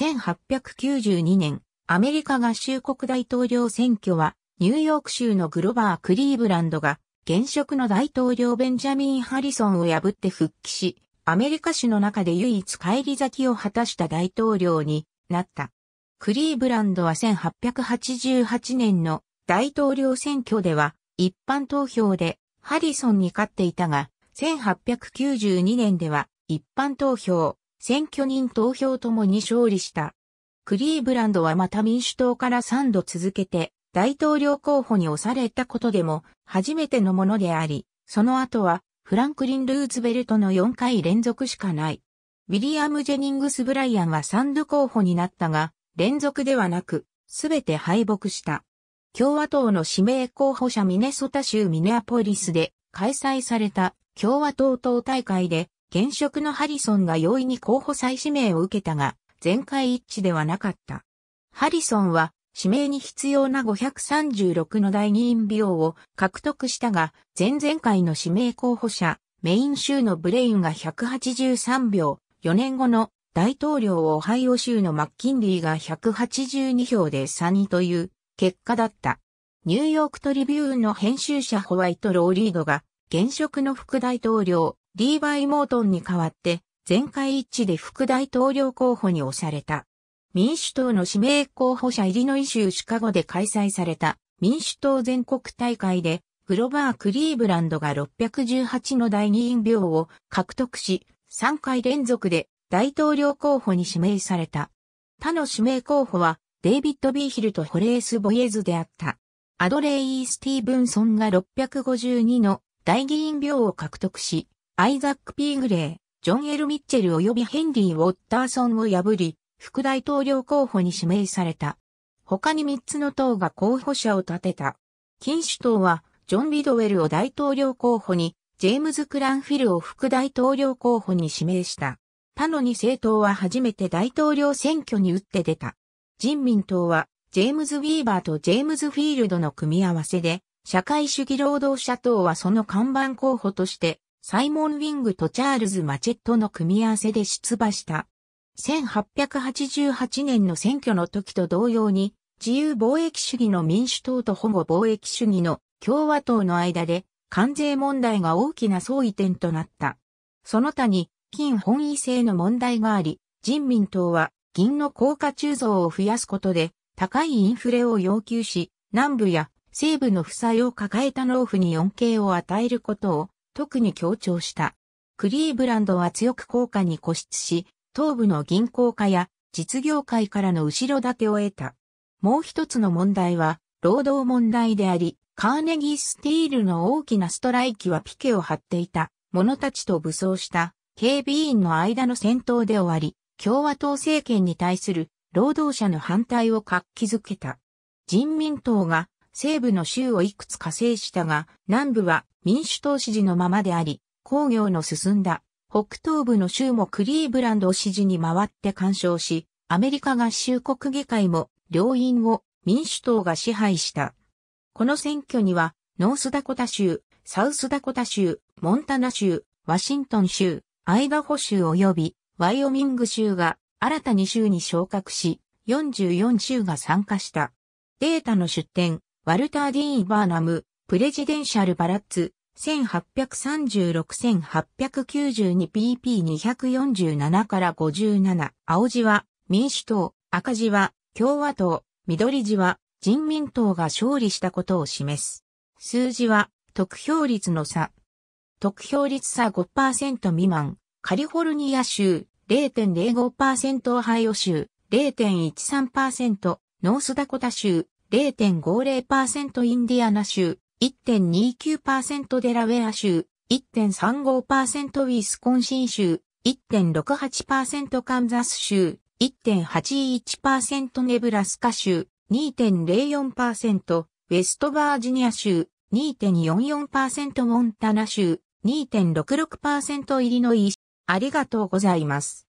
1892年、アメリカ合衆国大統領選挙は、ニューヨーク州のグロバー・クリーブランドが、現職の大統領ベンジャミン・ハリソンを破って復帰し、アメリカ史の中で唯一返り咲きを果たした大統領になった。クリーブランドは1888年の大統領選挙では一般投票でハリソンに勝っていたが、1892年では一般投票、選挙人投票ともに勝利した。クリーブランドはまた民主党から3度続けて大統領候補に押されたことでも初めてのものであり、その後はフランクリン・ルーズベルトの4回連続しかない。ウィリアム・ジェニングス・ブライアンは3度候補になったが、連続ではなく、すべて敗北した。共和党の指名候補者ミネソタ州ミネアポリスで開催された共和党党大会で現職のハリソンが容易に候補再指名を受けたが、全会一致ではなかった。ハリソンは指名に必要な536の二議員容を獲得したが、前々回の指名候補者、メイン州のブレインが183票、4年後の大統領オハイオ州のマッキンリーが182票で3位という結果だった。ニューヨークトリビューンの編集者ホワイト・ローリードが現職の副大統領リーバイ・モートンに代わって、全会一致で副大統領候補に押された。民主党の指名候補者入りのイシューシカゴで開催された民主党全国大会で、グロバー・クリーブランドが618の第議員票を獲得し、3回連続で大統領候補に指名された。他の指名候補は、デイビッド・ビーヒルとホレース・ボイエズであった。アドレイ・スティーブンソンが652の大議員票を獲得し、アイザック・ピーグレー、ジョン・エル・ミッチェル及びヘンリー・ウォッターソンを破り、副大統領候補に指名された。他に3つの党が候補者を立てた。禁酒党は、ジョン・リドウェルを大統領候補に、ジェームズ・クランフィルを副大統領候補に指名した。他の2政党は初めて大統領選挙に打って出た。人民党は、ジェームズ・ウィーバーとジェームズ・フィールドの組み合わせで、社会主義労働者党はその看板候補としてサイモン・ウィングとチャールズ・マチェットの組み合わせで出馬した。1888年の選挙の時と同様に、自由貿易主義の民主党と保護貿易主義の共和党の間で関税問題が大きな相違点となった。その他に、金本位制の問題があり、人民党は銀の効果鋳造を増やすことで高いインフレを要求し、南部や西部の負債を抱えた農夫に恩恵を与えることを特に強調した。クリーブランドは強く効果に固執し、東部の銀行家や実業界からの後ろ盾を得た。もう一つの問題は、労働問題であり、カーネギースティールの大きなストライキはピケを張っていた者たちと武装した警備員の間の戦闘で終わり、共和党政権に対する労働者の反対を活気づけた。人民党が西部の州をいくつか制したが、南部は民主党支持のままであり、工業の進んだ北東部の州もクリーブランドを支持に回って干渉し、アメリカ合衆国議会も両院を民主党が支配した。この選挙には、ノースダコタ州、サウスダコタ州、モンタナ州、ワシントン州、アイダホ州及びワイオミング州が新たに州に昇格し、44州が参加した。データの出展、ワルター・ディーン・バーナム、プレジデンシャル・バラッツ、1836-1892pp247 から57。青字は民主党、赤字は共和党、緑字は人民党が勝利したことを示す。数字は得票率の差。得票率差5%未満。カリフォルニア州0.05%オハイオ州0.13%ノースダコタ州0.50%インディアナ州、1.29%デラウェア州、1.35%ウィスコンシン州、1.68%カンザス州、1.81%ネブラスカ州、2.04%ウェストバージニア州、2.44%モンタナ州、2.66%イリノイ。ありがとうございます。